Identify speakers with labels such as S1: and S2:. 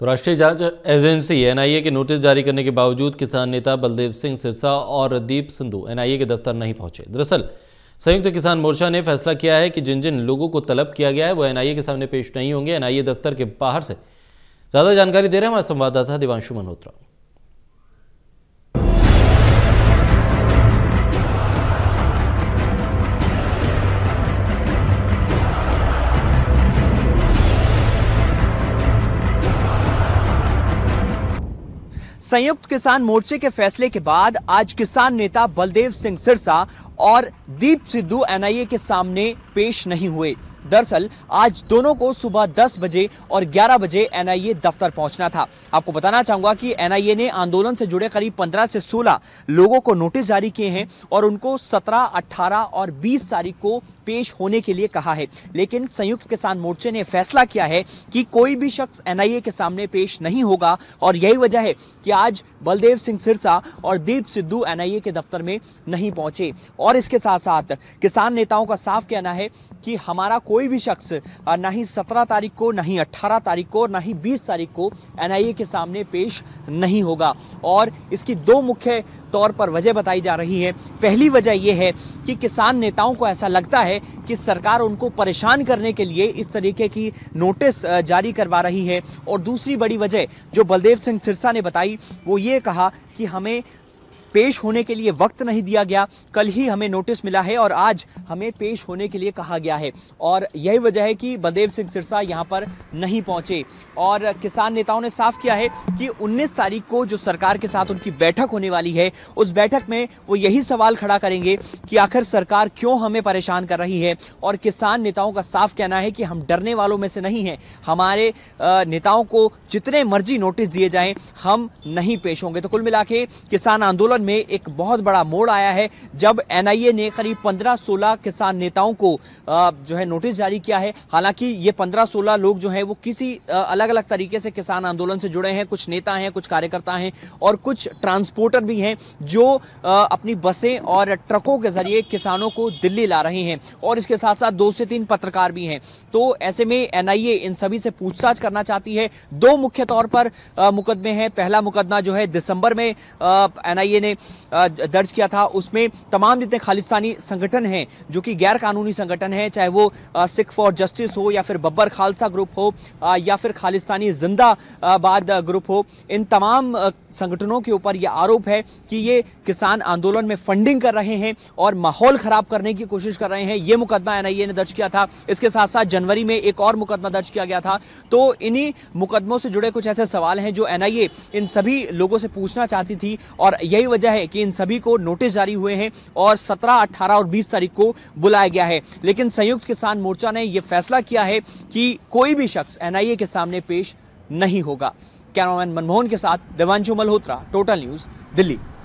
S1: तो राष्ट्रीय जांच एजेंसी एनआईए के नोटिस जारी करने के बावजूद किसान नेता बलदेव सिंह सिरसा और दीप सिंधु एनआईए के दफ्तर नहीं पहुंचे दरअसल संयुक्त किसान मोर्चा ने फैसला किया है कि जिन जिन लोगों को तलब किया गया है वो एनआईए के सामने पेश नहीं होंगे एनआईए दफ्तर के बाहर से ज़्यादा जानकारी दे रहे हैं हमारे संवाददाता दिवांशु मल्होत्रा
S2: संयुक्त किसान मोर्चे के फैसले के बाद आज किसान नेता बलदेव सिंह सिरसा और दीप सिद्धू एनआईए के सामने पेश नहीं हुए दरअसल आज दोनों को सुबह 10 बजे और 11 बजे एनआईए दफ्तर पहुंचना था आपको बताना चाहूंगा कि एनआईए ने आंदोलन से जुड़े करीब 15 से 16 लोगों को नोटिस जारी किए हैं और उनको 17, 18 और 20 तारीख को पेश होने के लिए कहा है लेकिन संयुक्त किसान मोर्चे ने फैसला किया है कि कोई भी शख्स एनआईए के सामने पेश नहीं होगा और यही वजह है कि आज बलदेव सिंह सिरसा और दीप सिद्धू एनआईए के दफ्तर में नहीं पहुंचे और इसके साथ साथ किसान नेताओं का साफ कहना है है कि हमारा कोई भी शख्स ना ही सत्रह तारीख को ना ही अट्ठारह तारीख को ना ही बीस तारीख को एन के सामने पेश नहीं होगा और इसकी दो मुख्य तौर पर वजह बताई जा रही है पहली वजह यह है कि किसान नेताओं को ऐसा लगता है कि सरकार उनको परेशान करने के लिए इस तरीके की नोटिस जारी करवा रही है और दूसरी बड़ी वजह जो बलदेव सिंह सिरसा ने बताई वो ये कहा कि हमें पेश होने के लिए वक्त नहीं दिया गया कल ही हमें नोटिस मिला है और आज हमें पेश होने के लिए कहा गया है और यही वजह है कि बलदेव सिंह सिरसा यहाँ पर नहीं पहुँचे और किसान नेताओं ने साफ किया है कि उन्नीस तारीख को जो सरकार के साथ उनकी बैठक होने वाली है उस बैठक में वो यही सवाल खड़ा करेंगे कि आखिर सरकार क्यों हमें परेशान कर रही है और किसान नेताओं का साफ कहना है कि हम डरने वालों में से नहीं हैं हमारे नेताओं को जितने मर्जी नोटिस दिए जाएं हम नहीं पेश होंगे तो कुल मिला किसान आंदोलन में एक बहुत बड़ा मोड़ आया है जब एनआईए ने करीब 15-16 किसान नेताओं को जो है नोटिस जारी किया है हालांकि ये 15-16 लोग जो हैं वो किसी अलग अलग तरीके से किसान आंदोलन से जुड़े हैं कुछ नेता हैं कुछ कार्यकर्ता हैं और कुछ ट्रांसपोर्टर भी हैं जो अपनी बसें और ट्रकों के जरिए किसानों को दिल्ली ला रहे हैं और इसके साथ साथ दो से तीन पत्रकार भी हैं तो ऐसे में एनआईए इन सभी से पूछताछ करना चाहती है दो मुख्य तौर पर मुकदमे हैं पहला मुकदमा जो है दिसंबर में एनआईए ने दर्ज किया था उसमें तमाम जितने खालिस्तानी संगठन हैं जो कि गैर कानूनी संगठन हैं चाहे वो सिख फॉर जस्टिस हो या फिर बब्बर खालसा ग्रुप हो या फिर खालिस्तानी जिंदाबाद ग्रुप हो इन तमाम संगठनों के ऊपर यह आरोप है कि ये किसान आंदोलन में फंडिंग कर रहे हैं और माहौल खराब करने की कोशिश कर रहे हैं ये मुकदमा एनआईए ने दर्ज किया था इसके साथ साथ जनवरी में एक और मुकदमा दर्ज किया गया था तो इन्हीं मुकदमों से जुड़े कुछ ऐसे सवाल हैं जो एनआईए इन सभी लोगों से पूछना चाहती थी और यही वजह है कि इन सभी को नोटिस जारी हुए हैं और 17, 18 और 20 तारीख को बुलाया गया है लेकिन संयुक्त किसान मोर्चा ने यह फैसला किया है कि कोई भी शख्स एनआईए के सामने पेश नहीं होगा कैमरामैन मनमोहन के साथ देवांशु मल्होत्रा टोटल न्यूज दिल्ली